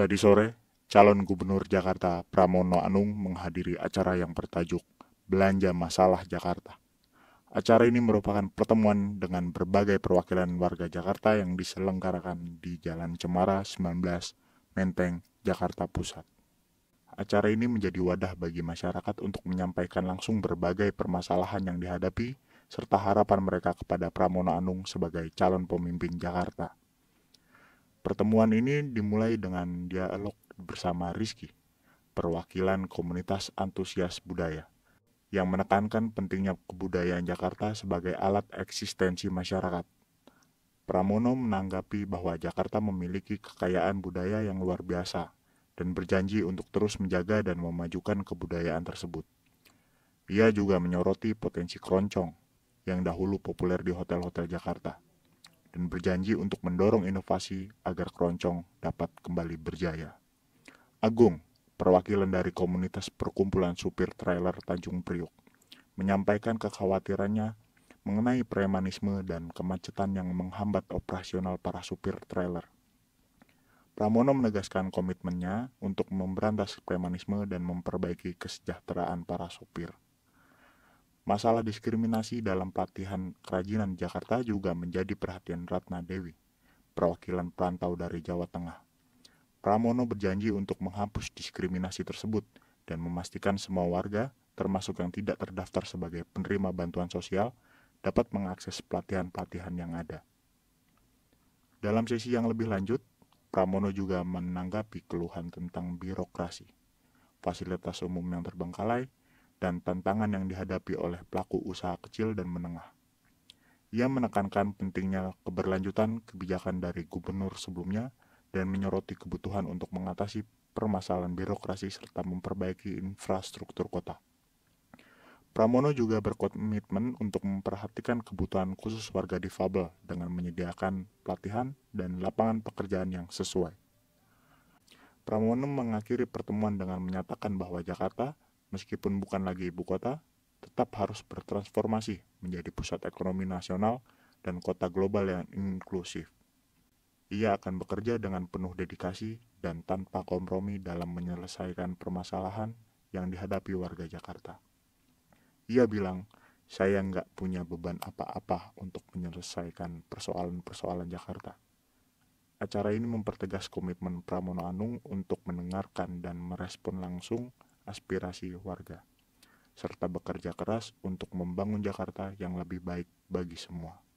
Tadi sore, calon gubernur Jakarta Pramono Anung menghadiri acara yang bertajuk Belanja Masalah Jakarta. Acara ini merupakan pertemuan dengan berbagai perwakilan warga Jakarta yang diselenggarakan di Jalan Cemara 19, Menteng, Jakarta Pusat. Acara ini menjadi wadah bagi masyarakat untuk menyampaikan langsung berbagai permasalahan yang dihadapi serta harapan mereka kepada Pramono Anung sebagai calon pemimpin Jakarta. Pertemuan ini dimulai dengan dialog bersama Rizky, perwakilan komunitas antusias budaya, yang menekankan pentingnya kebudayaan Jakarta sebagai alat eksistensi masyarakat. Pramono menanggapi bahwa Jakarta memiliki kekayaan budaya yang luar biasa dan berjanji untuk terus menjaga dan memajukan kebudayaan tersebut. Ia juga menyoroti potensi keroncong yang dahulu populer di hotel-hotel Jakarta dan berjanji untuk mendorong inovasi agar keroncong dapat kembali berjaya. Agung, perwakilan dari komunitas perkumpulan supir trailer Tanjung Priuk, menyampaikan kekhawatirannya mengenai premanisme dan kemacetan yang menghambat operasional para supir trailer. Pramono menegaskan komitmennya untuk memberantas premanisme dan memperbaiki kesejahteraan para supir. Masalah diskriminasi dalam pelatihan kerajinan Jakarta juga menjadi perhatian Ratna Dewi, perwakilan perantau dari Jawa Tengah. Pramono berjanji untuk menghapus diskriminasi tersebut dan memastikan semua warga, termasuk yang tidak terdaftar sebagai penerima bantuan sosial, dapat mengakses pelatihan-pelatihan yang ada. Dalam sesi yang lebih lanjut, Pramono juga menanggapi keluhan tentang birokrasi, fasilitas umum yang terbengkalai, dan tantangan yang dihadapi oleh pelaku usaha kecil dan menengah. Ia menekankan pentingnya keberlanjutan kebijakan dari gubernur sebelumnya dan menyoroti kebutuhan untuk mengatasi permasalahan birokrasi serta memperbaiki infrastruktur kota. Pramono juga berkomitmen untuk memperhatikan kebutuhan khusus warga difabel dengan menyediakan pelatihan dan lapangan pekerjaan yang sesuai. Pramono mengakhiri pertemuan dengan menyatakan bahwa Jakarta meskipun bukan lagi ibu kota, tetap harus bertransformasi menjadi pusat ekonomi nasional dan kota global yang inklusif. Ia akan bekerja dengan penuh dedikasi dan tanpa kompromi dalam menyelesaikan permasalahan yang dihadapi warga Jakarta. Ia bilang, saya nggak punya beban apa-apa untuk menyelesaikan persoalan-persoalan Jakarta. Acara ini mempertegas komitmen Pramono Anung untuk mendengarkan dan merespon langsung aspirasi warga, serta bekerja keras untuk membangun Jakarta yang lebih baik bagi semua.